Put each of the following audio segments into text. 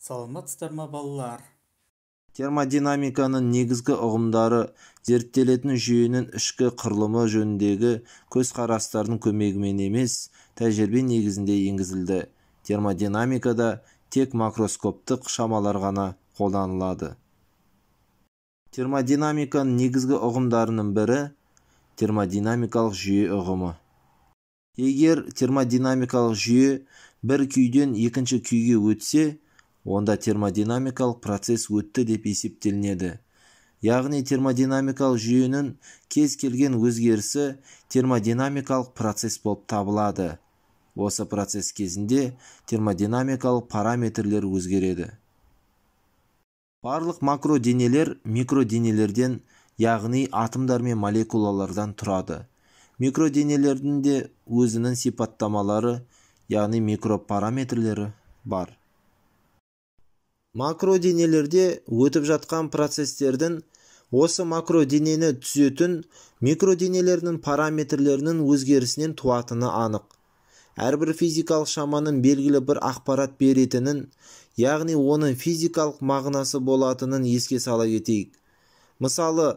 саламатсыздар ма балалар термодинамиканың негізгі ұғымдары зерттелетін жүйенің ішкі құрылымы жөніндегі көзқарастардың көмегімен емес тәжірибе негізінде енгізілді термодинамикада тек макроскоптық шамалар ғана қолданылады термодинамиканың негізгі ұғымдарының бірі термодинамикалық жүйе ұғымы егер термодинамикалық жүйе бір күйден екінші күйге өтсе онда термодинамикалық процесс өтті деп есептелінеді яғни термодинамикалық жүйенің кез келген өзгерісі термодинамикалық процесс болып табылады осы процесс кезінде термодинамикалық параметрлер өзгереді барлық макроденелер микроденелерден яғни атомдар мен молекулалардан тұрады микроденелердің де өзінің сипаттамалары яғни микропараметрлері бар макроденелерде өтіп жатқан процестердің осы макроденені түзетін микроденелердің параметрлерінің өзгерісінен туатыны анық әрбір физикалық шаманың белгілі бір ақпарат беретінін яғни оның физикалық мағынасы болатынын еске сала кетейік мысалы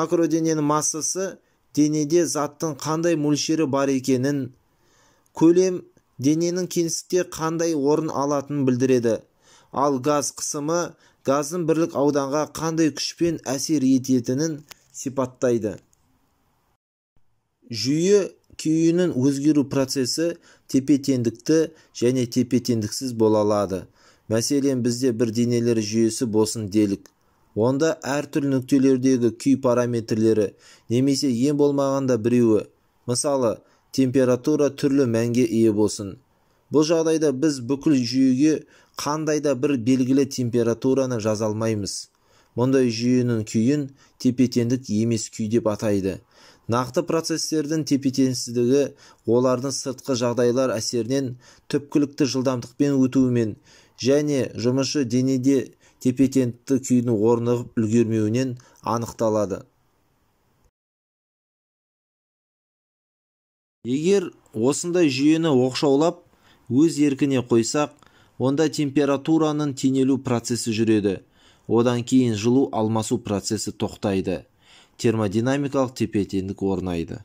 макродененің массасы денеде заттың қандай мөлшері бар екенін көлем дененің кеңістікте қандай орын алатынын білдіреді ал газ қысымы газдың бірлік ауданға қандай күшпен әсер ететінін сипаттайды жүйе күйінің өзгеру процесі тепе теңдікті және тепе теңдіксіз бола алады мәселен бізде бір денелер жүйесі болсын делік онда әртүрлі нүктелердегі күй параметрлері немесе ең болмағанда біреуі мысалы температура түрлі мәнге ие болсын бұл жағдайда біз бүкіл жүйеге қандай да бір белгілі температураны жаза алмаймыз мұндай жүйенің күйін тепе емес күй деп атайды нақты процестердің тепе олардың сыртқы жағдайлар әсерінен түпкілікті жылдамдықпен өтуімен және жұмысшы денеде тепе теңдікті күйдің орнығып үлгермеуінен анықталады егер осындай жүйені оқшаулап өз еркіне қойсақ онда температураның теңелу процесі жүреді одан кейін жылу алмасу процесі тоқтайды термодинамикалық тепе теңдік орнайды